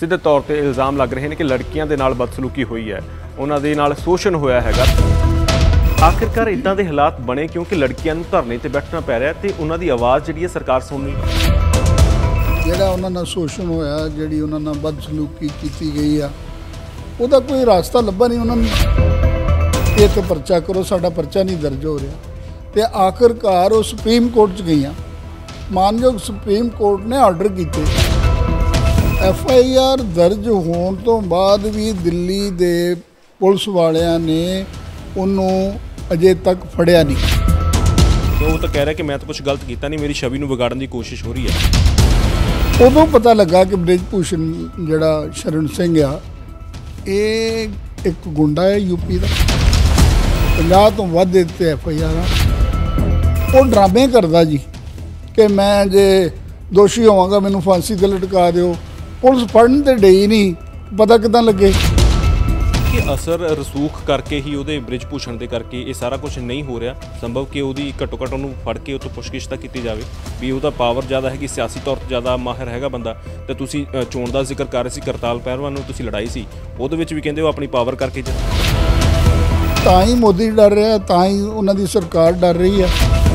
ਸਿੱਧੇ ਤੌਰ ਤੇ ਇਲਜ਼ਾਮ ਲੱਗ ਰਹੇ ਨੇ ਕਿ ਲੜਕੀਆਂ ਦੇ ਨਾਲ ਬਦਸਲੂਕੀ ਹੋਈ ਹੈ ਉਹਨਾਂ ਦੇ ਨਾਲ ਸ਼ੋਸ਼ਣ ਹੋਇਆ ਹੈਗਾ ਆਖਿਰਕਾਰ ਇਦਾਂ ਦੇ ਹਾਲਾਤ ਬਣੇ ਕਿਉਂਕਿ ਲੜਕੀਆਂ ਨੂੰ ਧਰਨੇ ਤੇ ਬੈਠਣਾ ਪੈ ਰਿਹਾ ਤੇ ਉਹਨਾਂ ਦੀ ਆਵਾਜ਼ ਜਿਹੜੀ ਹੈ ਸਰਕਾਰ ਸੁਣ ਨਹੀਂ ਜਿਹੜਾ ਉਹਨਾਂ ਨਾਲ ਸ਼ੋਸ਼ਣ ਹੋਇਆ ਜਿਹੜੀ ਉਹਨਾਂ ਨਾਲ ਬਦਸਲੂਕੀ ਕੀਤੀ ਗਈ ਆ ਉਹਦਾ ਕੋਈ ਰਾਸਤਾ ਲੱਭਾ ਨਹੀਂ ਉਹਨਾਂ ਨੂੰ ਇਹ ਤੇ ਪਰਚਾ ਕਰੋ ਸਾਡਾ ਪਰਚਾ ਨਹੀਂ ਦਰਜ ਹੋ ਰਿਹਾ ਤੇ ਆਖਿਰਕਾਰ ਉਹ ਸੁਪਰੀਮ ਕੋਰਟ 'ਚ ਗਈਆਂ ਮਾਨਯੋਗ ਸੁਪਰੀਮ ਕੋਰਟ ਨੇ ਆਰਡਰ ਕੀਤੇ ਐਫ ਆਈ ਆਰ ਦਰਜ ਹੋਣ ਤੋਂ ਬਾਅਦ ਵੀ ਦਿੱਲੀ ਦੇ ਪੁਲਿਸ ਵਾਲਿਆਂ ਨੇ ਉਹਨੂੰ ਅਜੇ ਤੱਕ ਫੜਿਆ ਨਹੀਂ ਉਹ ਤਾਂ ਕਹਿ ਰਿਹਾ ਕਿ ਮੈਂ ਤਾਂ ਕੁਝ ਗਲਤ ਕੀਤਾ ਨਹੀਂ ਮੇਰੀ ਛਵੀ ਨੂੰ ਵਿਗਾੜਨ ਦੀ ਕੋਸ਼ਿਸ਼ ਹੋ ਰਹੀ ਹੈ ਉਦੋਂ ਪਤਾ ਲੱਗਾ ਕਿ ਬ੍ਰਿਜ ਭੂਸ਼ਣ ਜਿਹੜਾ ਸ਼ਰਨ ਸਿੰਘ ਆ ਇਹ ਇੱਕ ਗੁੰਡਾ ਹੈ ਯੂਪੀ ਦਾ ਪੰਜਾਬ ਤੋਂ ਵੱਧ ਦਿੱਤੇ ਐਫ ਆਈ ਆਰ ਉਹ ਡਰਾਮੇ ਕਰਦਾ ਜੀ ਕਿ ਮੈਂ ਜੇ ਦੋਸ਼ੀ ਹੋਵਾਂਗਾ ਮੈਨੂੰ ਫਾਂਸੀ ਤੇ ਲਟਕਾ ਦਿਓ ਪੁਲਿਸ ਫੜਨ ਤੇ ਡਈ ਨਹੀਂ ਪਤਾ ਕਿਦਾਂ ਲੱਗੇ ਕਿ ਅਸਰ ਰਸੂਖ ਕਰਕੇ ਹੀ ਉਹਦੇ ਬ੍ਰਿਜ ਪੁੱਛਣ ਦੇ ਕਰਕੇ ਇਹ ਸਾਰਾ ਕੁਝ ਨਹੀਂ ਹੋ ਰਿਹਾ ਸੰਭਵ ਕਿ ਉਹਦੀ ਘਟੋ ਘਟ ਉਹਨੂੰ ਫੜ ਕੇ ਉਤੋਂ ਪੁੱਛਗਿੱਛ ਤਾਂ ਕੀਤੀ ਜਾਵੇ ਵੀ ਉਹਦਾ ਪਾਵਰ ਜ਼ਿਆਦਾ ਹੈ ਕਿ ਸਿਆਸੀ ਤੌਰ ਤੇ ਜ਼ਿਆਦਾ ਮਾਹਿਰ ਹੈਗਾ ਬੰਦਾ ਤੇ ਤੁਸੀਂ ਚੋਣ ਦਾ ਜ਼ਿਕਰ ਕਰ ਰਹੇ ਸੀ ਕਰਤਾਲ ਪਹਿਰਵਾਨ ਨੂੰ ਤੁਸੀਂ ਲੜਾਈ ਸੀ ਉਹਦੇ ਵਿੱਚ ਵੀ ਕਹਿੰਦੇ ਉਹ ਆਪਣੀ ਪਾਵਰ ਕਰਕੇ ਤਾਂ ਹੀ ਮੋਦੀ ਡਰ ਰਿਹਾ ਤਾਂ ਹੀ ਉਹਨਾਂ ਦੀ ਸਰਕਾਰ ਡਰ ਰਹੀ ਹੈ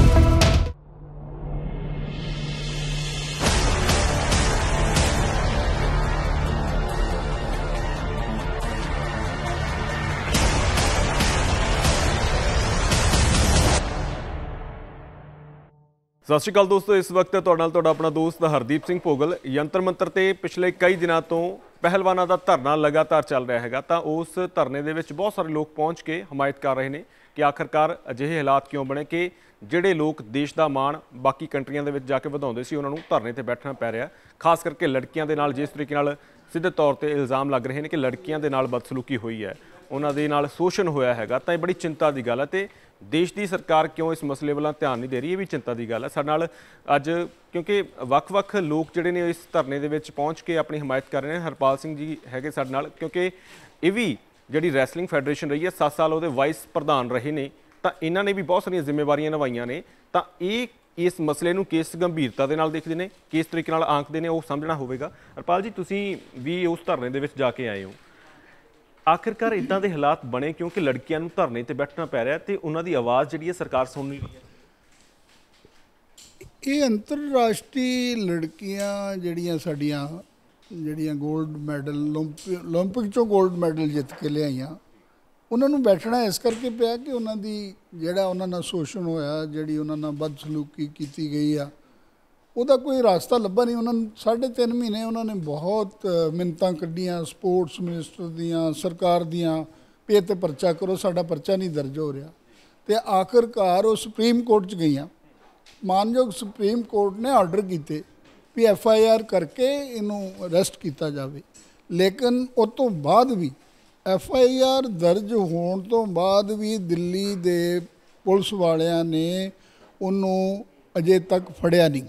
ਸਤਿ ਸ਼੍ਰੀ ਅਕਾਲ ਦੋਸਤੋ ਇਸ ਵਕਤ ਤੁਹਾਡੇ ਨਾਲ ਤੁਹਾਡਾ ਆਪਣਾ ਦੋਸਤ ਹਰਦੀਪ ਸਿੰਘ ਭੋਗਲ ਯੰਤਰ ਮੰਤਰ ਤੇ ਪਿਛਲੇ ਕਈ ਦਿਨਾਂ ਤੋਂ ਪਹਿਲਵਾਨਾਂ ਦਾ ਧਰਨਾ ਲਗਾਤਾਰ ਚੱਲ ਰਿਹਾ ਹੈਗਾ ਤਾਂ ਉਸ ਧਰਨੇ ਦੇ ਵਿੱਚ ਬਹੁਤ ਸਾਰੇ ਲੋਕ ਪਹੁੰਚ ਕੇ ਹਮਾਇਤ ਕਰ ਰਹੇ ਨੇ ਕਿ ਆਖਰਕਾਰ ਅਜਿਹੇ ਹਾਲਾਤ ਕਿਉਂ ਬਣੇ ਕਿ ਜਿਹੜੇ ਲੋਕ ਦੇਸ਼ ਦਾ ਮਾਣ ਬਾਕੀ ਕੰਟਰੀਆਂ ਦੇ ਵਿੱਚ ਜਾ ਕੇ ਵਧਾਉਂਦੇ ਸੀ ਉਹਨਾਂ ਨੂੰ ਧਰਨੇ ਤੇ ਬੈਠਣਾ ਪੈ ਰਿਹਾ ਖਾਸ ਕਰਕੇ ਲੜਕੀਆਂ ਦੇ ਨਾਲ ਜਿਸ ਤਰੀਕੇ ਨਾਲ ਸਿੱਧੇ ਤੌਰ ਤੇ ਇਲਜ਼ਾਮ ਲੱਗ ਰਹੇ ਨੇ ਕਿ ਲੜਕੀਆਂ ਦੇ ਨਾਲ ਬਦਸਲੂਕੀ ਹੋਈ ਹੈ ਉਹਨਾਂ ਦੇ ਨਾਲ ਸ਼ੋਸ਼ਣ ਹੋਇਆ ਹੈਗਾ ਤਾਂ ਇਹ ਬੜੀ ਚਿੰਤਾ ਦੀ ਗੱਲ ਹੈ ਤੇ ਦੇਸ਼ ਦੀ ਸਰਕਾਰ ਕਿਉਂ ਇਸ ਮਸਲੇ ਵੱਲ ਧਿਆਨ ਨਹੀਂ ਦੇ ਰਹੀ ਇਹ ਵੀ ਚਿੰਤਾ ਦੀ ਗੱਲ ਹੈ ਸਾਡੇ ਨਾਲ ਅੱਜ ਕਿਉਂਕਿ ਵੱਖ-ਵੱਖ ਲੋਕ ਜਿਹੜੇ ਨੇ ਇਸ ਧਰਨੇ ਦੇ ਵਿੱਚ ਪਹੁੰਚ ਕੇ ਆਪਣੀ ਹਮਾਇਤ ਕਰ ਰਹੇ ਨੇ ਹਰਪਾਲ ਸਿੰਘ ਜੀ ਹੈਗੇ ਸਾਡੇ ਨਾਲ ਕਿਉਂਕਿ ਇਹ ਵੀ ਜਿਹੜੀ ਰੈਸਲਿੰਗ ਫੈਡਰੇਸ਼ਨ ਰਹੀ ਹੈ 7 ਸਾਲ ਉਹਦੇ ਵਾਈਸ ਪ੍ਰਧਾਨ ਰਹੇ ਨੇ ਤਾਂ ਇਹਨਾਂ ਨੇ ਵੀ ਬਹੁਤ ਸਾਰੀਆਂ ਜ਼ਿੰਮੇਵਾਰੀਆਂ ਨਿਭਾਈਆਂ ਨੇ ਤਾਂ ਇਹ ਇਸ ਮਸਲੇ ਨੂੰ ਕਿਸ ਗੰਭੀਰਤਾ ਦੇ ਨਾਲ ਦੇਖਦੇ ਨੇ ਕਿਸ ਤਰੀਕੇ ਨਾਲ ਆਂਕਦੇ ਨੇ ਉਹ ਸਮਝਣਾ ਹੋਵੇਗਾ ਹਰਪਾਲ ਜੀ ਤੁਸੀਂ ਵੀ ਉਸ ਧਰਨੇ ਦੇ ਵਿੱਚ ਜਾ ਕੇ ਆਏ ਹੋ ਆਖਿਰਕਾਰ ਇਦਾਂ ਦੇ ਹਾਲਾਤ ਬਣੇ ਕਿਉਂਕਿ ਲੜਕੀਆਂ ਨੂੰ ਧਰਨੇ ਤੇ ਬੈਠਣਾ ਪੈ ਰਿਹਾ ਤੇ ਉਹਨਾਂ ਦੀ ਆਵਾਜ਼ ਜਿਹੜੀ ਹੈ ਸਰਕਾਰ ਸੁਣ ਨਹੀਂ ਰਹੀ ਹੈ ਇਹ ਅੰਤਰਰਾਸ਼ਟਰੀ ਲੜਕੀਆਂ ਜਿਹੜੀਆਂ ਸਾਡੀਆਂ ਜਿਹੜੀਆਂ 골ਡ ਮੈਡਲ 올림픽 ਚੋਂ 골ਡ ਮੈਡਲ ਜਿੱਤ ਕੇ ਲਿਆਈਆਂ ਉਹਨਾਂ ਨੂੰ ਬੈਠਣਾ ਇਸ ਕਰਕੇ ਪਿਆ ਕਿ ਉਹਨਾਂ ਦੀ ਜਿਹੜਾ ਉਹਨਾਂ ਨਾਲ ਸ਼ੋਸ਼ਣ ਹੋਇਆ ਜਿਹੜੀ ਉਹਨਾਂ ਨਾਲ ਬਦਸਲੂਕੀ ਕੀਤੀ ਗਈ ਆ ਉਹਦਾ ਕੋਈ ਰਾਸਤਾ ਲੱਭਾ ਨਹੀਂ ਉਹਨਾਂ ਨੇ 3.5 ਮਹੀਨੇ ਉਹਨਾਂ ਨੇ ਬਹੁਤ ਮਿੰਤਾਂ ਕੱਢੀਆਂ ਸਪੋਰਟਸ ਮਿਨਿਸਟਰ ਦੀਆਂ ਸਰਕਾਰ ਦੀਆਂ ਪੇ ਤੇ ਪਰਚਾ ਕਰੋ ਸਾਡਾ ਪਰਚਾ ਨਹੀਂ ਦਰਜ ਹੋ ਰਿਹਾ ਤੇ ਆਖਰਕਾਰ ਉਹ ਸੁਪਰੀਮ ਕੋਰਟ 'ਚ ਗਈਆਂ ਮਾਨਯੋਗ ਸੁਪਰੀਮ ਕੋਰਟ ਨੇ ਆਰਡਰ ਕੀਤੇ ਵੀ ਐਫ ਆਈ ਆਰ ਕਰਕੇ ਇਹਨੂੰ ਅਰੈਸਟ ਕੀਤਾ ਜਾਵੇ ਲੇਕਿਨ ਉਸ ਤੋਂ ਬਾਅਦ ਵੀ ਐਫ ਆਈ ਆਰ ਦਰਜ ਹੋਣ ਤੋਂ ਬਾਅਦ ਵੀ ਦਿੱਲੀ ਦੇ ਪੁਲਿਸ ਵਾਲਿਆਂ ਨੇ ਉਹਨੂੰ ਅਜੇ ਤੱਕ ਫੜਿਆ ਨਹੀਂ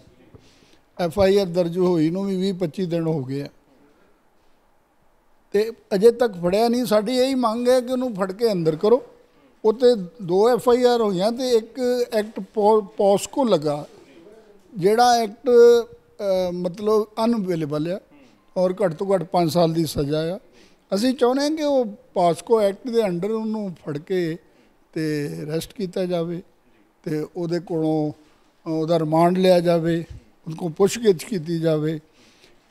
ਐਫ ਆਈ ਆਰ ਦਰਜ ਹੋਈ ਨੂੰ ਵੀ 20 25 ਦਿਨ ਹੋ ਗਏ ਆ ਤੇ ਅਜੇ ਤੱਕ ਫੜਿਆ ਨਹੀਂ ਸਾਡੀ ਇਹੀ ਮੰਗ ਹੈ ਕਿ ਉਹਨੂੰ ਫੜ ਕੇ ਅੰਦਰ ਕਰੋ ਉਤੇ ਦੋ ਐਫ ਆਈ ਆਰ ਹੋਈਆਂ ਤੇ ਇੱਕ ਐਕਟ ਪੋਸਕੋ ਲਗਾ ਜਿਹੜਾ ਐਕਟ ਮਤਲਬ ਅਨਵੇਲੇਬਲ ਆ ਔਰ ਘੱਟ ਤੋਂ ਘੱਟ 5 ਸਾਲ ਦੀ ਸਜ਼ਾ ਆ ਅਸੀਂ ਚਾਹੁੰਦੇ ਹਾਂ ਕਿ ਉਹ ਪਾਸਕੋ ਐਕਟ ਦੇ ਅੰਡਰ ਉਹਨੂੰ ਫੜ ਕੇ ਤੇ ਅਰੈਸਟ ਕੀਤਾ ਜਾਵੇ ਤੇ ਉਹਦੇ ਕੋਲੋਂ ਉਹਦਾ ਰਿਮਾਂਡ ਲਿਆ ਜਾਵੇ ਉਨਕੋ ਪੁੱਛਗਿੱਛ ਕੀਤੀ ਜਾਵੇ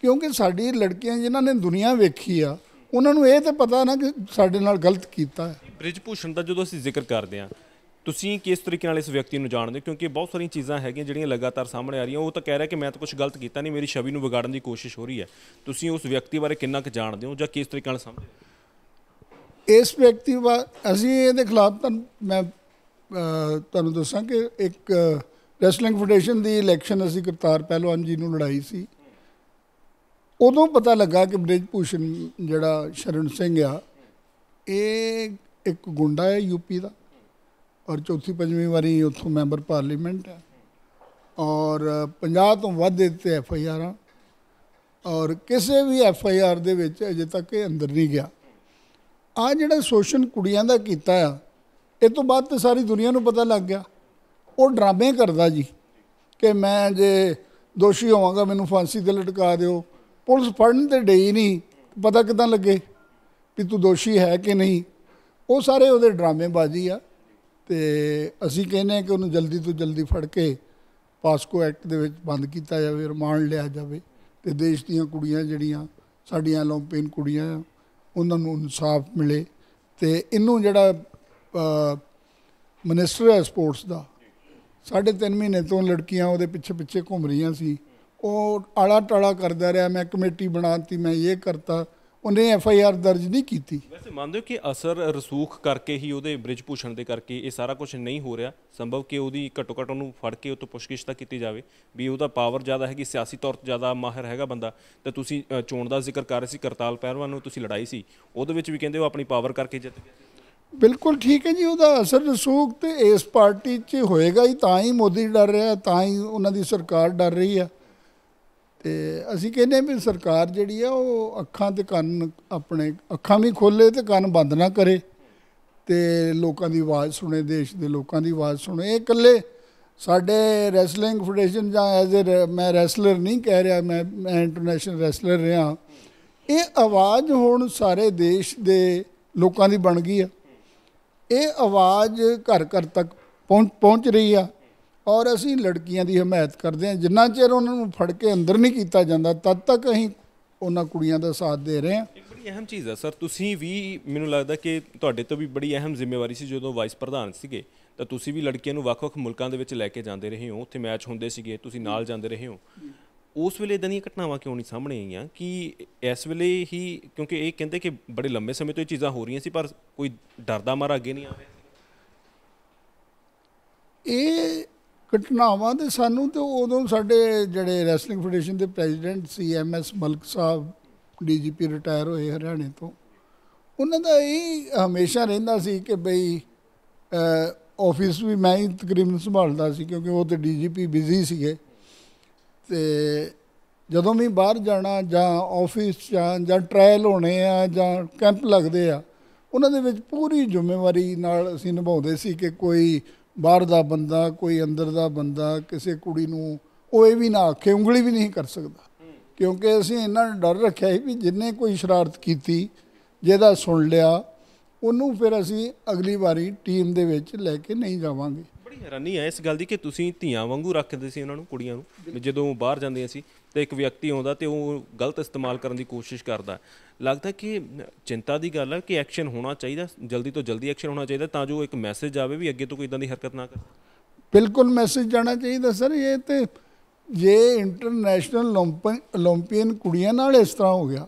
ਕਿਉਂਕਿ ਸਾਡੀ ਲੜਕੀਆਂ ਜਿਨ੍ਹਾਂ ਨੇ ਦੁਨੀਆ ਵੇਖੀ ਆ ਉਹਨਾਂ ਨੂੰ ਇਹ ਤਾਂ ਪਤਾ ਨਾ ਕਿ ਸਾਡੇ ਨਾਲ ਗਲਤ ਕੀਤਾ ਹੈ ਬ੍ਰਿਜ ਭੂਸ਼ਣ ਦਾ ਜਦੋਂ ਅਸੀਂ ਜ਼ਿਕਰ ਕਰਦੇ ਆ ਤੁਸੀਂ ਕਿਸ ਤਰੀਕੇ ਨਾਲ ਇਸ ਵਿਅਕਤੀ ਨੂੰ ਜਾਣਦੇ ਕਿਉਂਕਿ ਬਹੁਤ ਸਾਰੀਆਂ ਚੀਜ਼ਾਂ ਹੈਗੀਆਂ ਜਿਹੜੀਆਂ ਲਗਾਤਾਰ ਸਾਹਮਣੇ ਆ ਰਹੀਆਂ ਉਹ ਤਾਂ ਕਹਿ ਰਿਹਾ ਕਿ ਮੈਂ ਤਾਂ ਕੁਝ ਗਲਤ ਕੀਤਾ ਨਹੀਂ ਮੇਰੀ ਛਵੀ ਨੂੰ ਵਿਗਾੜਨ ਦੀ ਕੋਸ਼ਿਸ਼ ਹੋ ਰਹੀ ਹੈ ਤੁਸੀਂ ਉਸ ਵਿਅਕਤੀ ਬਾਰੇ ਕਿੰਨਾ ਕੁ ਜਾਣਦੇ ਹੋ ਜਾਂ ਕਿਸ ਤਰੀਕੇ ਨਾਲ ਸਮਝਦੇ ਇਸ ਵਿਅਕਤੀ ਵਾ ਅਸੀਂ ਇਹਦੇ ਖਿਲਾਫ ਤਾਂ ਮੈਂ ਤੁਹਾਨੂੰ ਦੱਸਾਂ ਕਿ ਇੱਕ ਰੈਸਲਿੰਗ ਫੈਡਰੇਸ਼ਨ ਦੀ ਇਲੈਕਸ਼ਨ ਅਸੀਂ ਕਰਤਾਰ ਪਹਿਲਵਾਨ ਜੀ ਨੂੰ ਲੜਾਈ ਸੀ ਉਦੋਂ ਪਤਾ ਲੱਗਾ ਕਿ ਬ੍ਰਿਜ ਭੂਸ਼ਣ ਜਿਹੜਾ ਸ਼ਰਨ ਸਿੰਘ ਆ ਇਹ ਇੱਕ ਗੁੰਡਾ ਹੈ ਯੂਪੀ ਦਾ ਔਰ ਚੌਥੀ ਪੰਜਵੀਂ ਵਾਰੀ ਉੱਥੋਂ ਮੈਂਬਰ ਪਾਰਲੀਮੈਂਟ ਹੈ ਔਰ 50 ਤੋਂ ਵੱਧ ਦਿੱਤੇ ਐਫ ਆਈ ਆਰ ਔਰ ਕਿਸੇ ਵੀ ਐਫ ਆਈ ਆਰ ਦੇ ਵਿੱਚ ਅਜੇ ਤੱਕ ਇਹ ਅੰਦਰ ਨਹੀਂ ਗਿਆ ਆ ਜਿਹੜਾ ਸ਼ੋਸ਼ਣ ਕੁੜੀਆਂ ਦਾ ਕੀਤਾ ਆ ਇਹ ਤੋਂ ਬਾਅਦ ਤੇ ਸਾਰੀ ਦੁਨੀਆ ਨੂੰ ਪਤਾ ਲੱਗ ਗਿਆ ਉਹ ਡਰਾਮੇ ਕਰਦਾ ਜੀ ਕਿ ਮੈਂ ਜੇ ਦੋਸ਼ੀ ਹੋਵਾਂਗਾ ਮੈਨੂੰ ਫਾਂਸੀ ਤੇ ਲਟਕਾ ਦਿਓ ਪੁਲਿਸ ਫੜਨ ਤੇ ਡਈ ਨਹੀਂ ਪਤਾ ਕਿਦਾਂ ਲੱਗੇ ਵੀ ਤੂੰ ਦੋਸ਼ੀ ਹੈ ਕਿ ਨਹੀਂ ਉਹ ਸਾਰੇ ਉਹਦੇ ਡਰਾਮੇਬਾਜ਼ੀ ਆ ਤੇ ਅਸੀਂ ਕਹਿੰਨੇ ਆ ਕਿ ਉਹਨੂੰ ਜਲਦੀ ਤੋਂ ਜਲਦੀ ਫੜ ਕੇ ਪਾਸਕੋ ਐਕਟ ਦੇ ਵਿੱਚ ਬੰਦ ਕੀਤਾ ਜਾਵੇ ਰਿਮਾਂਡ ਲਿਆ ਜਾਵੇ ਤੇ ਦੇਸ਼ ਦੀਆਂ ਕੁੜੀਆਂ ਜਿਹੜੀਆਂ ਸਾਡੀਆਂ ਲੋਪੇਨ ਕੁੜੀਆਂ ਉਹਨਾਂ ਨੂੰ ਇਨਸਾਫ ਮਿਲੇ ਤੇ ਇਹਨੂੰ ਜਿਹੜਾ ਮਨਿਸਟਰ ਹੈ ਸਪੋਰਟਸ ਦਾ ਸਾਢੇ 3 ਮਹੀਨੇ ਤੋਂ ਲੜਕੀਆਂ ਉਹਦੇ ਪਿੱਛੇ ਪਿੱਛੇ ਘੁੰਮ ਰਹੀਆਂ ਸੀ ਉਹ ਆਲਾ ਟਾਲਾ ਕਰਦਾ ਰਿਹਾ ਮੈਂ ਕਮੇਟੀ ਬਣਾਤੀ ਮੈਂ ਇਹ ਕਰਤਾ ਉਹਨੇ ਐਫ ਆਈ ਆਰ ਦਰਜ ਨਹੀਂ ਕੀਤੀ ਵੈਸੇ ਮੰਨਦੇ ਹੋ ਕਿ ਅਸਰ ਰਸੂਖ ਕਰਕੇ ਹੀ ਉਹਦੇ ਬ੍ਰਿਜ ਭੂਸ਼ਣ ਦੇ ਕਰਕੇ ਇਹ ਸਾਰਾ ਕੁਝ ਨਹੀਂ ਹੋ ਰਿਹਾ ਸੰਭਵ ਕਿ ਉਹਦੀ ਘੱਟੋ ਘੱਟ ਉਹਨੂੰ ਫੜ ਕੇ ਉਹ ਤੋਂ ਪੁੱਛਗਿੱਛ ਤਾਂ ਕੀਤੀ ਜਾਵੇ ਵੀ ਉਹਦਾ ਪਾਵਰ ਜ਼ਿਆਦਾ ਹੈਗੀ ਸਿਆਸੀ ਤੌਰ ਤੇ ਜ਼ਿਆਦਾ ਮਾਹਿਰ ਹੈਗਾ ਬੰਦਾ ਤੇ ਤੁਸੀਂ ਚੋਣ ਦਾ ਜ਼ਿਕਰ ਕਰ ਰਹੇ ਸੀ ਕਰਤਾਲ ਪਹਿਰਵਾਨ ਨੂੰ ਤੁਸੀਂ ਲੜਾਈ ਸੀ ਉਹਦੇ ਵਿੱਚ ਵੀ ਕਹਿੰਦੇ ਉਹ ਆਪਣੀ ਪਾਵਰ ਕਰਕੇ ਜਿੱਤ ਗਿਆ ਬਿਲਕੁਲ ਠੀਕ ਹੈ ਜੀ ਉਹਦਾ ਅਸਰ ਰਸੂਖ ਤੇ ਇਸ ਪਾਰਟੀ 'ਚ ਹੋਏਗਾ ਹੀ ਤਾਂ ਹੀ ਮੋਦੀ ਡਰ ਰਿਹਾ ਤਾਂ ਹੀ ਉਹਨਾਂ ਦੀ ਸਰਕਾਰ ਡਰ ਰਹੀ ਆ ਤੇ ਅਸੀਂ ਕਹਿੰਦੇ ਵੀ ਸਰਕਾਰ ਜਿਹੜੀ ਆ ਉਹ ਅੱਖਾਂ ਤੇ ਕੰਨ ਆਪਣੇ ਅੱਖਾਂ ਵੀ ਖੋਲੇ ਤੇ ਕੰਨ ਬੰਦ ਨਾ ਕਰੇ ਤੇ ਲੋਕਾਂ ਦੀ ਆਵਾਜ਼ ਸੁਣੇ ਦੇਸ਼ ਦੇ ਲੋਕਾਂ ਦੀ ਆਵਾਜ਼ ਸੁਣੇ ਇਹ ਇਕੱਲੇ ਸਾਡੇ ਰੈਸਲਿੰਗ ਫੈਡਰੇਸ਼ਨ ਜਾਂ ਐਜ਼ ਅ ਮੈਂ ਰੈਸਲਰ ਨਹੀਂ ਕਹਿ ਰਿਹਾ ਮੈਂ ਮੈਂ ਇੰਟਰਨੈਸ਼ਨਲ ਰੈਸਲਰ ਰਿਹਾ ਇਹ ਆਵਾਜ਼ ਹੁਣ ਸਾਰੇ ਦੇਸ਼ ਦੇ ਲੋਕਾਂ ਦੀ ਬਣ ਗਈ ਆ ਇਹ ਆਵਾਜ਼ ਘਰ ਘਰ ਤੱਕ ਪਹੁੰਚ ਰਹੀ ਆ ਔਰ ਅਸੀਂ ਲੜਕੀਆਂ ਦੀ ਹਮਾਇਤ ਕਰਦੇ ਹਾਂ ਜਿੰਨਾ ਚਿਰ ਉਹਨਾਂ ਨੂੰ ਫੜ ਕੇ ਅੰਦਰ ਨਹੀਂ ਕੀਤਾ ਜਾਂਦਾ ਤਦ ਤੱਕ ਅਸੀਂ ਉਹਨਾਂ ਕੁੜੀਆਂ ਦਾ ਸਾਥ ਦੇ ਰਹੇ ਹਾਂ ਬੜੀ ਅਹਿਮ ਚੀਜ਼ ਆ ਸਰ ਤੁਸੀਂ ਵੀ ਮੈਨੂੰ ਲੱਗਦਾ ਕਿ ਤੁਹਾਡੇ ਤੋਂ ਵੀ ਬੜੀ ਅਹਿਮ ਜ਼ਿੰਮੇਵਾਰੀ ਸੀ ਜਦੋਂ ਵਾਈਸ ਪ੍ਰਧਾਨ ਸੀਗੇ ਤਾਂ ਤੁਸੀਂ ਵੀ ਲੜਕੀਆਂ ਨੂੰ ਵੱਖ-ਵੱਖ ਮੁਲਕਾਂ ਦੇ ਵਿੱਚ ਲੈ ਕੇ ਜਾਂਦੇ ਰਹੇ ਹੋ ਉੱਥੇ ਮੈਚ ਹੁੰਦੇ ਸੀਗੇ ਤੁਸੀਂ ਨਾਲ ਜਾਂਦੇ ਰਹੇ ਹੋ ਉਸ ਵੇਲੇ ਇਦਾਂ ਦੀਆਂ ਘਟਨਾਵਾਂ ਕਿਉਂ ਨਹੀਂ ਸਾਹਮਣੇ ਆਈਆਂ ਕਿ ਇਸ ਵੇਲੇ ਹੀ ਕਿਉਂਕਿ ਇਹ ਕਹਿੰਦੇ ਕਿ ਬੜੇ ਲੰਬੇ ਸਮੇਂ ਤੋਂ ਇਹ ਚੀਜ਼ਾਂ ਹੋ ਰਹੀਆਂ ਸੀ ਪਰ ਕੋਈ ਡਰਦਾ ਮਾਰ ਅੱਗੇ ਨਹੀਂ ਆਵੇ ਇਹ ਘਟਨਾਵਾਂ ਤੇ ਸਾਨੂੰ ਤੇ ਉਦੋਂ ਸਾਡੇ ਜਿਹੜੇ ਰੈਸਲਿੰਗ ਫੈਡਰੇਸ਼ਨ ਦੇ ਪ੍ਰੈਜ਼ੀਡੈਂਟ ਸੀ ਐਮ ਐਸ ਮਲਕ ਸਾਹਿਬ ਡੀਜੀਪੀ ਰਿਟਾਇਰ ਹੋਏ ਹਰਿਆਣੇ ਤੋਂ ਉਹਨਾਂ ਦਾ ਇਹ ਹਮੇਸ਼ਾ ਰਹਿੰਦਾ ਸੀ ਕਿ ਬਈ ਆਫਿਸ ਵੀ ਮੈਂ ਹੀ ਤਕਰੀਬਨ ਸੰਭਾਲਦਾ ਸੀ ਕਿਉਂਕਿ ਉਹ ਤੇ ਡੀਜੀਪੀ ਬਿਜ਼ੀ ਸੀਗੇ ਤੇ ਜਦੋਂ ਵੀ ਬਾਹਰ ਜਾਣਾ ਜਾਂ ਆਫਿਸ ਜਾਂ ਜਾਂ ਟ੍ਰਾਇਲ ਹੋਣੇ ਆ ਜਾਂ ਕੈਂਪ ਲੱਗਦੇ ਆ ਉਹਨਾਂ ਦੇ ਵਿੱਚ ਪੂਰੀ ਜ਼ਿੰਮੇਵਾਰੀ ਨਾਲ ਅਸੀਂ ਨਿਭਾਉਂਦੇ ਸੀ ਕਿ ਕੋਈ ਬਾਹਰ ਦਾ ਬੰਦਾ ਕੋਈ ਅੰਦਰ ਦਾ ਬੰਦਾ ਕਿਸੇ ਕੁੜੀ ਨੂੰ ਉਹ ਇਹ ਵੀ ਨਾ ਆਖੇ ਉਂਗਲੀ ਵੀ ਨਹੀਂ ਕਰ ਸਕਦਾ ਕਿਉਂਕਿ ਅਸੀਂ ਇਹਨਾਂ ਡਰ ਰੱਖਿਆ ਸੀ ਵੀ ਜਿੰਨੇ ਕੋਈ ਸ਼ਰਾਰਤ ਕੀਤੀ ਜਿਹਦਾ ਸੁਣ ਲਿਆ ਉਹਨੂੰ ਫਿਰ ਅਸੀਂ ਅਗਲੀ ਵਾਰੀ ਟੀਮ ਦੇ ਵਿੱਚ ਲੈ ਕੇ ਨਹੀਂ ਜਾਵਾਂਗੇ ਬੜੀ ਹੈਰਾਨੀ ਆ ਇਸ ਗੱਲ ਦੀ ਕਿ ਤੁਸੀਂ ਧੀਆਂ ਵਾਂਗੂ ਰੱਖਦੇ ਸੀ ਉਹਨਾਂ ਨੂੰ ਕੁੜੀਆਂ ਨੂੰ ਜਦੋਂ ਬਾਹਰ ਜਾਂਦੀਆਂ ਸੀ ਤੇ ਇੱਕ ਵਿਅਕਤੀ ਆਉਂਦਾ ਤੇ ਉਹ ਗਲਤ ਇਸਤੇਮਾਲ ਕਰਨ ਦੀ ਕੋਸ਼ਿਸ਼ ਕਰਦਾ ਲੱਗਦਾ ਕਿ ਚਿੰਤਾ ਦੀ ਗੱਲ ਹੈ ਕਿ ਐਕਸ਼ਨ ਹੋਣਾ ਚਾਹੀਦਾ ਜਲਦੀ ਤੋਂ ਜਲਦੀ ਐਕਸ਼ਨ ਹੋਣਾ ਚਾਹੀਦਾ ਤਾਂ ਜੋ ਇੱਕ ਮੈਸੇਜ ਆਵੇ ਵੀ ਅੱਗੇ ਤੋਂ ਕੋਈ ਇਦਾਂ ਦੀ ਹਰਕਤ ਨਾ ਕਰੇ ਬਿਲਕੁਲ ਮੈਸੇਜ ਜਾਣਾ ਚਾਹੀਦਾ ਸਰ ਇਹ ਤੇ ਜੇ ਇੰਟਰਨੈਸ਼ਨਲ 올림픽 ਕੁੜੀਆਂ ਨਾਲ ਇਸ ਤਰ੍ਹਾਂ ਹੋ ਗਿਆ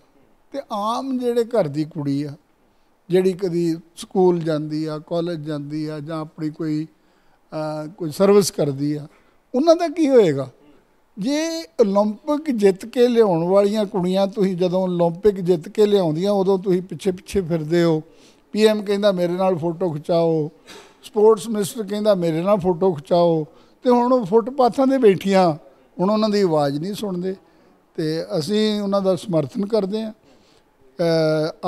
ਤੇ ਆਮ ਜਿਹੜੇ ਘਰ ਦੀ ਕੁੜੀ ਆ ਜਿਹੜੀ ਕਦੀ ਸਕੂਲ ਜਾਂਦੀ ਆ ਕਾਲਜ ਜਾਂਦੀ ਆ ਜਾਂ ਆਪਣੀ ਕੋਈ ਕੋਈ ਸਰਵਿਸ ਕਰਦੀ ਆ ਉਹਨਾਂ ਦਾ ਕੀ ਹੋਏਗਾ ਜੇ 올림픽 ਜਿੱਤ ਕੇ ਲਿਆਉਣ ਵਾਲੀਆਂ ਕੁੜੀਆਂ ਤੁਸੀਂ ਜਦੋਂ 올림픽 ਜਿੱਤ ਕੇ ਲਿਆਉਂਦੀਆਂ ਉਦੋਂ ਤੁਸੀਂ ਪਿੱਛੇ ਪਿੱਛੇ ਫਿਰਦੇ ਹੋ ਪੀਐਮ ਕਹਿੰਦਾ ਮੇਰੇ ਨਾਲ ਫੋਟੋ ਖਿਚਾਓ ਸਪੋਰਟਸ ਮਿਨਿਸਟਰ ਕਹਿੰਦਾ ਮੇਰੇ ਨਾਲ ਫੋਟੋ ਖਿਚਾਓ ਤੇ ਹੁਣ ਉਹ ਫੁੱਟਪਾਥਾਂ ਦੇ ਬੈਠੀਆਂ ਹੁਣ ਉਹਨਾਂ ਦੀ ਆਵਾਜ਼ ਨਹੀਂ ਸੁਣਦੇ ਤੇ ਅਸੀਂ ਉਹਨਾਂ ਦਾ ਸਮਰਥਨ ਕਰਦੇ ਆ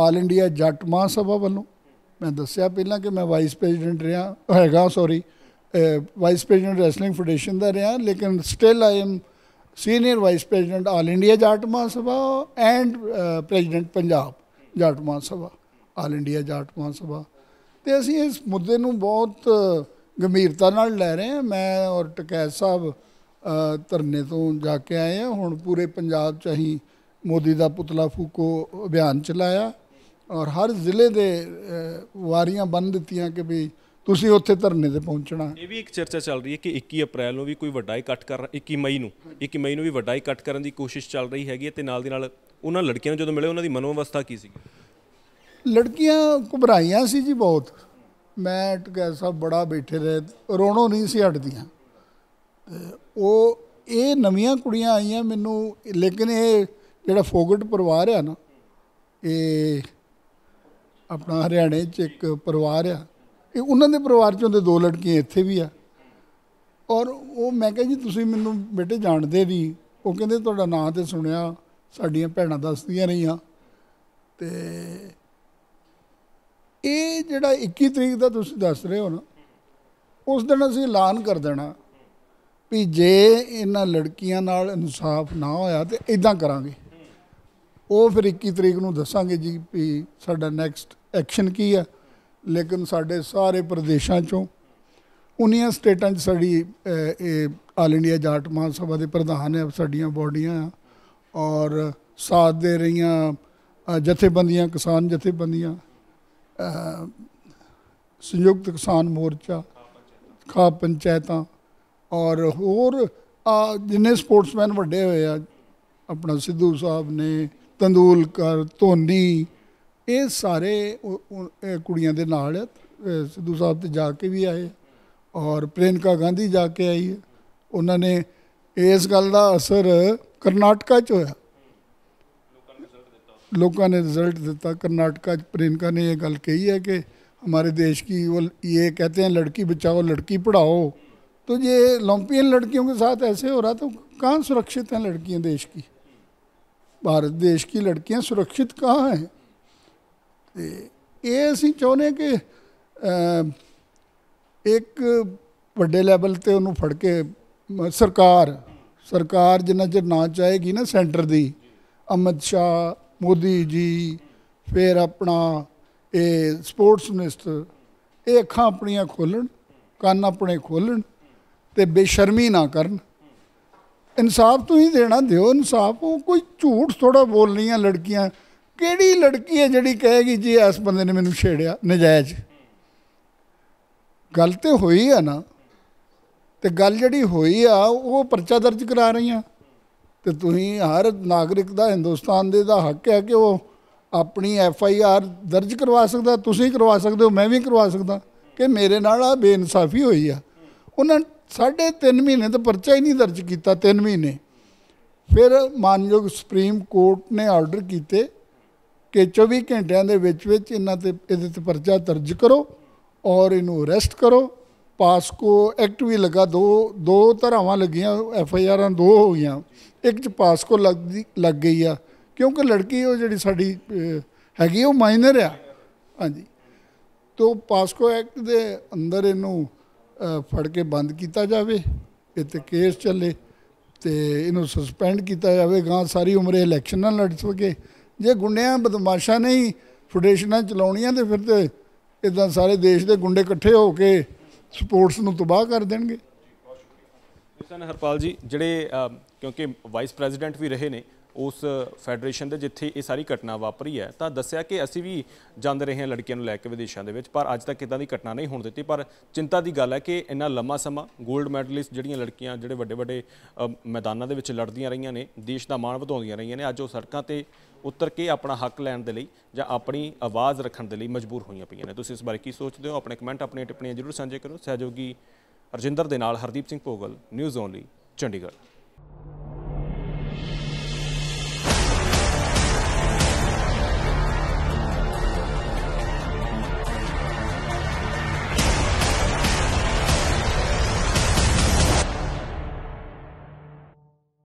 ਆਲ ਇੰਡੀਆ ਜੱਟ ਮਹਾਸਭਾ ਵੱਲੋਂ ਮੈਂ ਦੱਸਿਆ ਪਹਿਲਾਂ ਕਿ ਮੈਂ ਵਾਈਸ ਪ੍ਰੈਜ਼ੀਡੈਂਟ ਰਿਹਾ ਹੈਗਾ sorry vice president wrestling federation ਦਾ ਰਿਹਾ ਲੇਕਿਨ still I am senior vice president all India Jat Mahasabha and president Punjab Jat Mahasabha all India Jat Mahasabha ਤੇ ਅਸੀਂ ਇਸ ਮੁੱਦੇ ਨੂੰ ਬਹੁਤ ਗੰਭੀਰਤਾ ਨਾਲ ਲੈ ਰਹੇ ਹਾਂ ਮੈਂ ਔਰ ਟਕੈਸ ਸਾਹਿਬ ਧਰਨੇ ਤੋਂ ਜਾ ਕੇ ਆਏ ਹਾਂ ਹੁਣ ਪੂਰੇ ਪੰਜਾਬ ਚ ਅਸੀਂ ਮੋਦੀ ਦਾ ਪੁਤਲਾ ਫੂਕੋ ਅਭਿਆਨ ਚਲਾਇਆ ਔਰ ਹਰ ਜ਼ਿਲ੍ਹੇ ਦੇ ਵਾਰੀਆਂ ਬੰਨ ਦਿੱਤੀਆਂ ਕਿ ਵੀ ਤੁਸੀਂ ਉੱਥੇ ਧਰਨੇ ਤੇ ਪਹੁੰਚਣਾ ਇਹ ਵੀ ਇੱਕ ਚਰਚਾ ਚੱਲ ਰਹੀ ਹੈ ਕਿ 21 ਅਪ੍ਰੈਲ ਨੂੰ ਵੀ ਕੋਈ ਵੱਡਾ ਇਕੱਠ ਕਰ 21 ਮਈ ਨੂੰ 21 ਮਈ ਨੂੰ ਵੀ ਵੱਡਾ ਇਕੱਠ ਕਰਨ ਦੀ ਕੋਸ਼ਿਸ਼ ਚੱਲ ਰਹੀ ਹੈਗੀ ਤੇ ਨਾਲ ਦੀ ਨਾਲ ਉਹਨਾਂ ਲੜਕੀਆਂ ਨੂੰ ਜਦੋਂ ਮਿਲੇ ਉਹਨਾਂ ਦੀ ਮਨੋਵਿਵਸਥਾ ਕੀ ਸੀ ਲੜਕੀਆਂ ਘਬਰਾਈਆਂ ਸੀ ਜੀ ਬਹੁਤ ਮੈਂ ਟਕੈ ਸਾਹਿਬ ਬੜਾ ਬੈਠੇ ਰਹੇ ਰੋਣੋਂ ਨਹੀਂ ਸੀ ਹਟਦੀਆਂ ਉਹ ਇਹ ਨਵੀਆਂ ਕੁੜੀਆਂ ਆਈਆਂ ਮੈਨੂੰ ਲੇਕਿਨ ਇਹ ਜਿਹੜਾ ਫੋਗਟ ਪਰਿਵਾਰ ਆ ਨਾ ਇਹ ਆਪਣਾ ਹਰਿਆਣੇ 'ਚ ਇੱਕ ਪਰਿਵਾਰ ਆ ਇਹ ਉਹਨਾਂ ਦੇ ਪਰਿਵਾਰ ਚੋਂ ਦੇ ਦੋ ਲੜਕੀਆਂ ਇੱਥੇ ਵੀ ਆ ਔਰ ਉਹ ਮੈਂ ਕਿਹਾ ਜੀ ਤੁਸੀਂ ਮੈਨੂੰ ਬੇਟੇ ਜਾਣਦੇ ਵੀ ਉਹ ਕਹਿੰਦੇ ਤੁਹਾਡਾ ਨਾਂ ਤੇ ਸੁਣਿਆ ਸਾਡੀਆਂ ਭੈਣਾਂ ਦੱਸਦੀਆਂ ਰਹੀਆਂ ਤੇ ਇਹ ਜਿਹੜਾ 21 ਤਰੀਕ ਦਾ ਤੁਸੀਂ ਦੱਸ ਰਹੇ ਹੋ ਨਾ ਉਸ ਦਿਨ ਅਸੀਂ ਐਲਾਨ ਕਰ ਦੇਣਾ ਵੀ ਜੇ ਇਹਨਾਂ ਲੜਕੀਆਂ ਨਾਲ ਇਨਸਾਫ ਨਾ ਹੋਇਆ ਤੇ ਇਦਾਂ ਕਰਾਂਗੇ ਉਹ ਫਿਰ 21 ਤਰੀਕ ਨੂੰ ਦੱਸਾਂਗੇ ਜੀ ਵੀ ਸਾਡਾ ਨੈਕਸਟ ਐਕਸ਼ਨ ਕੀ ਆ ਲੇਕਿਨ ਸਾਡੇ ਸਾਰੇ ਪ੍ਰਦੇਸ਼ਾਂ ਚੋਂ ਉਨੀਆਂ ਸਟੇਟਾਂ 'ਚ ਸਾਡੀ ਇਹ ਆਲ ਇੰਡੀਆ ਜਾਟ ਮਾਨ ਸਭਾ ਦੇ ਪ੍ਰਧਾਨ ਹੈ ਸਾਡੀਆਂ ਬੋਡੀਆਂ ਔਰ ਸਾਥ ਦੇ ਰਹੀਆਂ ਜਥੇਬੰਦੀਆਂ ਕਿਸਾਨ ਜਥੇਬੰਦੀਆਂ ਸੰਯੁਕਤ ਕਿਸਾਨ ਮੋਰਚਾ ਖਾ ਪੰਚਾਇਤਾਂ ਔਰ ਹੋਰ ਜਿੰਨੇ ਸਪੋਰਟਸਮੈਨ ਵੱਡੇ ਹੋਏ ਆ ਆਪਣਾ ਸਿੱਧੂ ਸਾਹਿਬ ਨੇ ਤੰਦੂਲਕਰ ਧੋਨੀ ਇਹ ਸਾਰੇ ਕੁੜੀਆਂ ਦੇ ਨਾਲ ਸਿੱਧੂ ਸਾਹਿਬ ਤੇ ਜਾ ਕੇ ਵੀ ਆਏ ਔਰ ਪ੍ਰੇਨਕਾ ਗਾਂਧੀ ਜਾ ਕੇ ਆਈ ਉਹਨਾਂ ਨੇ ਇਸ ਗੱਲ ਦਾ ਅਸਰ ਕਰਨਾਟਕਾ ਚ ਹੋਇਆ ਲੋਕਾਂ ਨੇ ਰਿਜ਼ਲਟ ਦਿੱਤਾ ਕਰਨਾਟਕਾ ਚ ਪ੍ਰੇਨਕਾ ਨੇ ਇਹ ਗੱਲ ਕਹੀ ਹੈ ਕਿ ਹਮਾਰੇ ਦੇਸ਼ ਕੀ ਉਹ ਇਹ ਕਹਤੇ ਹਨ ਲੜਕੀ ਬਚਾਓ ਲੜਕੀ ਪੜਾਓ ਤੋ ਜੇ ਓਲੰਪੀਅਨ ਲੜਕੀਆਂ ਕੇ ਸਾਥ ਐਸੇ ਹੋ ਰਹਾ ਤਾਂ ਕਾਂ ਸੁਰੱਖਿਅਤ ਹਨ ਲੜਕੀਆਂ ਦੇਸ਼ ਕੀ ਭਾਰਤ ਦੇਸ਼ ਕੀ ਲੜਕੀਆਂ ਸੁਰੱਖਿਅਤ ਕਹਾਂ ਹੈ ਤੇ ਇਹ ਅਸੀਂ ਚਾਹੁੰਦੇ ਕਿ ਇੱਕ ਵੱਡੇ ਲੈਵਲ ਤੇ ਉਹਨੂੰ ਫੜ ਕੇ ਸਰਕਾਰ ਸਰਕਾਰ ਜਿੰਨਾ ਚਿਰ ਨਾ ਚਾਹੇਗੀ ਨਾ ਸੈਂਟਰ ਦੀ ਅਮਿਤ ਸ਼ਾ ਮੋਦੀ ਜੀ ਫਿਰ ਆਪਣਾ ਇਹ ਸਪੋਰਟਸ ਮਿਨਿਸਟਰ ਇਹ ਅੱਖਾਂ ਆਪਣੀਆਂ ਖੋਲਣ ਕੰਨ ਆਪਣੇ ਖੋਲਣ ਤੇ ਬੇਸ਼ਰਮੀ ਨਾ ਕਰਨ ਇਨਸਾਫ ਤੋਂ ਹੀ ਦੇਣਾ ਦਿਓ ਇਨਸਾਫ ਉਹ ਕੋਈ ਝੂਠ ਥੋੜਾ ਬੋਲਣੀਆਂ ਲੜਕੀਆਂ ਕਿਹੜੀ ਲੜਕੀ ਹੈ ਜਿਹੜੀ ਕਹੇਗੀ ਜੀ ਇਸ ਬੰਦੇ ਨੇ ਮੈਨੂੰ ਛੇੜਿਆ ਨਜਾਇਜ਼ ਗੱਲ ਤੇ ਹੋਈ ਆ ਨਾ ਤੇ ਗੱਲ ਜਿਹੜੀ ਹੋਈ ਆ ਉਹ ਪਰਚਾ ਦਰਜ ਕਰਾ ਰਹੀਆਂ ਤੇ ਤੁਸੀਂ ਹਰ ਨਾਗਰਿਕ ਦਾ ਹਿੰਦੁਸਤਾਨ ਦੇ ਦਾ ਹੱਕ ਹੈ ਕਿ ਉਹ ਆਪਣੀ ਐਫ ਆਈ ਆਰ ਦਰਜ ਕਰਵਾ ਸਕਦਾ ਤੁਸੀਂ ਕਰਵਾ ਸਕਦੇ ਹੋ ਮੈਂ ਵੀ ਕਰਵਾ ਸਕਦਾ ਕਿ ਮੇਰੇ ਨਾਲ ਆ ਬੇਇਨਸਾਫੀ ਹੋਈ ਆ ਉਹਨਾਂ ਸਾਢੇ 3 ਮਹੀਨੇ ਤੋਂ ਪਰਚਾ ਹੀ ਨਹੀਂ ਦਰਜ ਕੀਤਾ 3 ਮਹੀਨੇ ਫਿਰ ਮਾਨਯੋਗ ਸੁਪਰੀਮ ਕੋਰਟ ਨੇ ਆਰਡਰ ਕੀਤੇ ਕਿ 24 ਘੰਟਿਆਂ ਦੇ ਵਿੱਚ ਵਿੱਚ ਇਹਨਾਂ ਤੇ ਇਹਦੇ ਤੇ ਪਰਚਾ ਦਰਜ ਕਰੋ ਔਰ ਇਹਨੂੰ ਅਰੈਸਟ ਕਰੋ ਪਾਸਕੋ ਐਕਟ ਵੀ ਲਗਾ ਦੋ ਦੋ ਧਰਾਵਾਂ ਲੱਗੀਆਂ ਐਫ ਆਈ ਆਰਾਂ ਦੋ ਹੋ ਗਈਆਂ ਇੱਕ ਚ ਪਾਸਕੋ ਲੱਗ ਗਈ ਆ ਕਿਉਂਕਿ ਲੜਕੀ ਉਹ ਜਿਹੜੀ ਸਾਡੀ ਹੈਗੀ ਉਹ ਮਾਈਨਰ ਆ ਹਾਂਜੀ ਤੋਂ ਪਾਸਕੋ ਐਕਟ ਦੇ ਅੰਦਰ ਇਹਨੂੰ ਫੜ ਕੇ ਬੰਦ ਕੀਤਾ ਜਾਵੇ ਇੱਥੇ ਤੇ ਕੇਸ ਚੱਲੇ ਤੇ ਇਹਨੂੰ ਸਸਪੈਂਡ ਕੀਤਾ ਜਾਵੇ ਗਾਂ ਸਾਰੀ ਉਮਰ ਇਲੈਕਸ਼ਨ ਨਾਲ ਲੜ ਸਕੇ ਜੇ ਗੁੰਡਿਆਂ ਬਦਮਾਸ਼ਾ ਨਹੀਂ ਫੈਡਰੇਸ਼ਨਾਂ ਚਲਾਉਣੀਆਂ ਤੇ ਫਿਰ ਤੇ ਇਦਾਂ ਸਾਰੇ ਦੇਸ਼ ਦੇ ਗੁੰਡੇ ਇਕੱਠੇ ਹੋ ਕੇ ਸਪੋਰਟਸ ਨੂੰ ਤਬਾਹ ਕਰ ਦੇਣਗੇ ਜੀ ਬਹੁਤ ਸਨ ਹਰਪਾਲ ਜੀ ਜਿਹੜੇ ਕਿਉਂਕਿ ਵਾਈਸ ਪ੍ਰੈਜ਼ੀਡੈਂਟ ਵੀ ਰਹੇ ਨੇ ਉਸ ਫੈਡਰੇਸ਼ਨ ਦੇ ਜਿੱਥੇ ਇਹ ਸਾਰੀ ਘਟਨਾ ਵਾਪਰੀ ਹੈ ਤਾਂ ਦੱਸਿਆ ਕਿ ਅਸੀਂ ਵੀ ਜਾਂਦੇ ਰਹੇ ਹਾਂ ਲੜਕੀਆਂ ਨੂੰ ਲੈ ਕੇ ਵਿਦੇਸ਼ਾਂ ਦੇ ਵਿੱਚ ਪਰ ਅੱਜ ਤੱਕ ਇਦਾਂ ਦੀ ਘਟਨਾ ਨਹੀਂ ਹੋਣ ਦਿੱਤੀ ਪਰ ਚਿੰਤਾ ਦੀ ਗੱਲ ਹੈ ਕਿ ਇੰਨਾ ਲੰਮਾ ਸਮਾਂ 골ਡ ਮੈਡਲਿਸਟ ਜਿਹੜੀਆਂ ਲੜਕੀਆਂ ਜਿਹੜੇ ਵੱਡੇ ਵੱਡੇ ਮੈਦਾਨਾਂ ਦੇ ਵਿੱਚ ਲੜਦੀਆਂ ਰਹੀਆਂ ਨੇ ਦੇਸ਼ ਦਾ ਮਾਣ ਵਧਾਉਂਦੀਆਂ ਰਹੀਆਂ ਨੇ ਅੱਜ ਉਹ ਸੜਕਾਂ ਤੇ ਉਤਰ ਕੇ ਆਪਣਾ ਹੱਕ ਲੈਣ ਦੇ ਲਈ ਜਾਂ ਆਪਣੀ ਆਵਾਜ਼ ਰੱਖਣ ਦੇ ਲਈ ਮਜਬੂਰ ਹੋਈਆਂ ਪਈਆਂ ਨੇ ਤੁਸੀਂ ਇਸ ਬਾਰੇ ਕੀ ਸੋਚਦੇ ਹੋ ਆਪਣੇ ਕਮੈਂਟ ਆਪਣੀਆਂ ਟਿੱਪਣੀਆਂ ਜ਼ਰੂਰ ਸਾਂਝੇ ਕਰੋ ਸਹਿਯੋਗੀ ਅਰਜਿੰਦਰ ਦੇ ਨਾਲ ਹਰਦੀਪ ਸਿੰਘ ਭੋਗਲ ਨਿਊਜ਼ ਓਨਲੀ ਚੰਡੀਗੜ੍ਹ